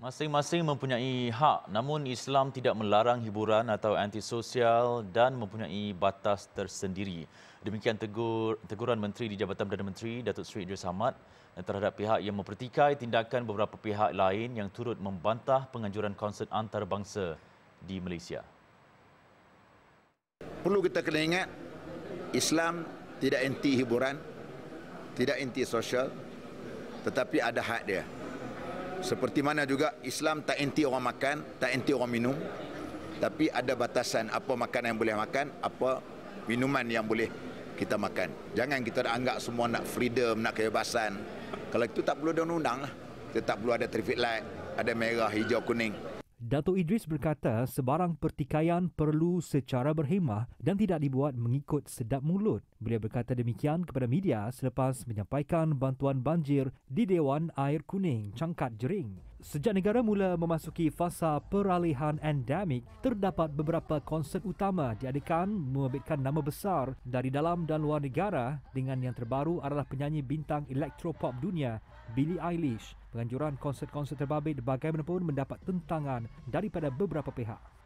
Masing-masing mempunyai hak, namun Islam tidak melarang hiburan atau antisosial dan mempunyai batas tersendiri. Demikian tegur, teguran Menteri di Jabatan Perdana Menteri, Datuk Seri Idris Ahmad terhadap pihak yang mempertikai tindakan beberapa pihak lain yang turut membantah penganjuran konsert antarabangsa di Malaysia. Perlu kita kena ingat, Islam tidak anti hiburan, tidak anti sosial, tetapi ada hak dia seperti mana juga Islam tak anti orang makan, tak anti orang minum. Tapi ada batasan apa makanan yang boleh makan, apa minuman yang boleh kita makan. Jangan kita anggap semua nak freedom, nak kebebasan. Kalau itu tak perlu ada undang-undang lah. Kita tak perlu ada traffic light, ada merah, hijau, kuning. Dato Idris berkata sebarang pertikaian perlu secara berhemah dan tidak dibuat mengikut sedap mulut. Beliau berkata demikian kepada media selepas menyampaikan bantuan banjir di Dewan Air Kuning, Cangkat Jering. Sejak negara mula memasuki fasa peralihan endemik, terdapat beberapa konsert utama diadakan membabitkan nama besar dari dalam dan luar negara dengan yang terbaru adalah penyanyi bintang elektropop dunia, Billie Eilish. Penganjuran konsert-konsert terbabit bagaimanapun mendapat tentangan daripada beberapa pihak.